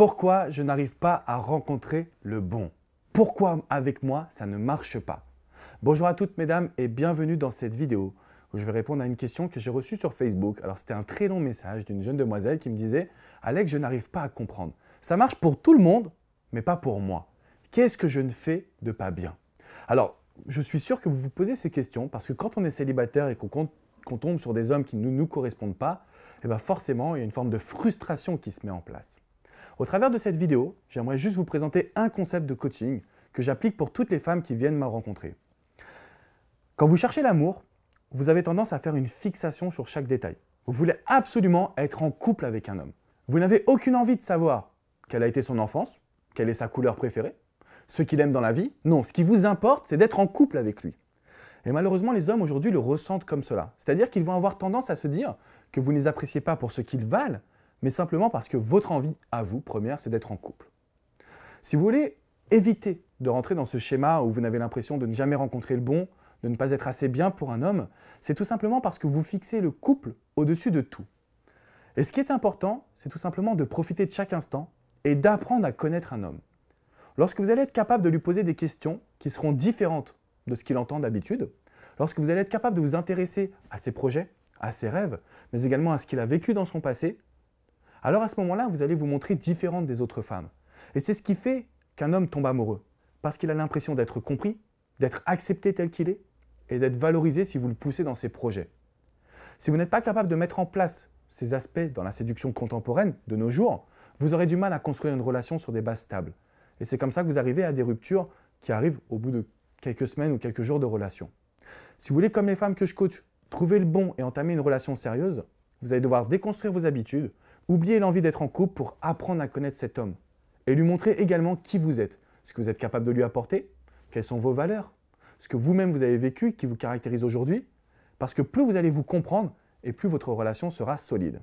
Pourquoi je n'arrive pas à rencontrer le bon Pourquoi avec moi ça ne marche pas Bonjour à toutes mesdames et bienvenue dans cette vidéo où je vais répondre à une question que j'ai reçue sur Facebook. Alors c'était un très long message d'une jeune demoiselle qui me disait « Alex, je n'arrive pas à comprendre. Ça marche pour tout le monde, mais pas pour moi. Qu'est-ce que je ne fais de pas bien ?» Alors, je suis sûr que vous vous posez ces questions parce que quand on est célibataire et qu'on tombe sur des hommes qui ne nous, correspondent pas, eh ben, forcément, il y a une forme de frustration qui se met en place. Au travers de cette vidéo, j'aimerais juste vous présenter un concept de coaching que j'applique pour toutes les femmes qui viennent me rencontrer. Quand vous cherchez l'amour, vous avez tendance à faire une fixation sur chaque détail. Vous voulez absolument être en couple avec un homme. Vous n'avez aucune envie de savoir quelle a été son enfance, quelle est sa couleur préférée, ce qu'il aime dans la vie. Non, ce qui vous importe, c'est d'être en couple avec lui. Et malheureusement, les hommes aujourd'hui le ressentent comme cela. C'est-à-dire qu'ils vont avoir tendance à se dire que vous ne les appréciez pas pour ce qu'ils valent, mais simplement parce que votre envie à vous, première, c'est d'être en couple. Si vous voulez éviter de rentrer dans ce schéma où vous n'avez l'impression de ne jamais rencontrer le bon, de ne pas être assez bien pour un homme, c'est tout simplement parce que vous fixez le couple au-dessus de tout. Et ce qui est important, c'est tout simplement de profiter de chaque instant et d'apprendre à connaître un homme. Lorsque vous allez être capable de lui poser des questions qui seront différentes de ce qu'il entend d'habitude, lorsque vous allez être capable de vous intéresser à ses projets, à ses rêves, mais également à ce qu'il a vécu dans son passé, alors à ce moment-là, vous allez vous montrer différente des autres femmes. Et c'est ce qui fait qu'un homme tombe amoureux, parce qu'il a l'impression d'être compris, d'être accepté tel qu'il est, et d'être valorisé si vous le poussez dans ses projets. Si vous n'êtes pas capable de mettre en place ces aspects dans la séduction contemporaine de nos jours, vous aurez du mal à construire une relation sur des bases stables. Et c'est comme ça que vous arrivez à des ruptures qui arrivent au bout de quelques semaines ou quelques jours de relation. Si vous voulez, comme les femmes que je coach, trouver le bon et entamer une relation sérieuse, vous allez devoir déconstruire vos habitudes, Oubliez l'envie d'être en couple pour apprendre à connaître cet homme et lui montrer également qui vous êtes, ce que vous êtes capable de lui apporter, quelles sont vos valeurs, ce que vous-même vous avez vécu, qui vous caractérise aujourd'hui, parce que plus vous allez vous comprendre et plus votre relation sera solide.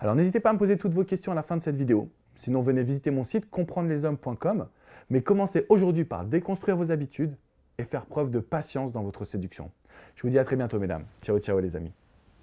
Alors n'hésitez pas à me poser toutes vos questions à la fin de cette vidéo. Sinon, venez visiter mon site comprendreleshommes.com mais commencez aujourd'hui par déconstruire vos habitudes et faire preuve de patience dans votre séduction. Je vous dis à très bientôt, mesdames. Ciao, ciao, les amis.